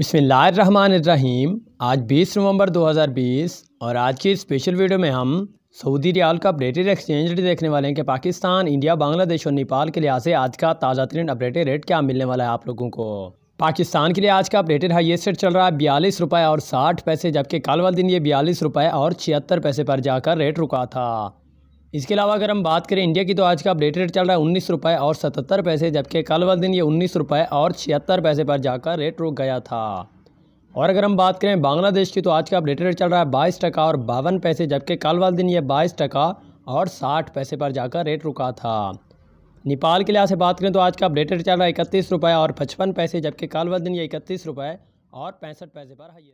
बसमीम आज 20 नवंबर 2020 और आज की स्पेशल वीडियो में हम सऊदी रियाल का अपडेटेड एक्सचेंज रेट देखने वाले हैं कि पाकिस्तान इंडिया बांग्लादेश और नेपाल के लिहाज से आज का ताज़ा तरीन अपडेटेड रेट क्या मिलने वाला है आप लोगों को पाकिस्तान के लिए आज का अपडेटेड हाइएस्ट रेट चल रहा है बयालीस रुपये और साठ पैसे जबकि कल वाले दिन ये बयालीस रुपये और छिहत्तर पैसे पर जाकर रेट रुका था इसके अलावा अगर हम बात करें इंडिया की तो आज का अपडेट रेट चल रहा है उन्नीस रुपये और सतहत्तर पैसे जबकि कल वाले दिन ये उन्नीस रुपये और छिहत्तर पैसे पर जाकर रेट रुक गया था और अगर हम बात करें बांग्लादेश की तो आज का अपडेट रेट चल रहा है बाईस टका और बावन पैसे जबकि कल वाले दिन ये बाईस टका और साठ पैसे पर जाकर रेट रुका था नेपाल के लिहाज से बात करें तो आज का अपडेट रेट चल रहा है इकतीस रुपये और पचपन पैसे जबकि कल वाले दिन ये इकतीस रुपये और पैंसठ पैसे पर हाइए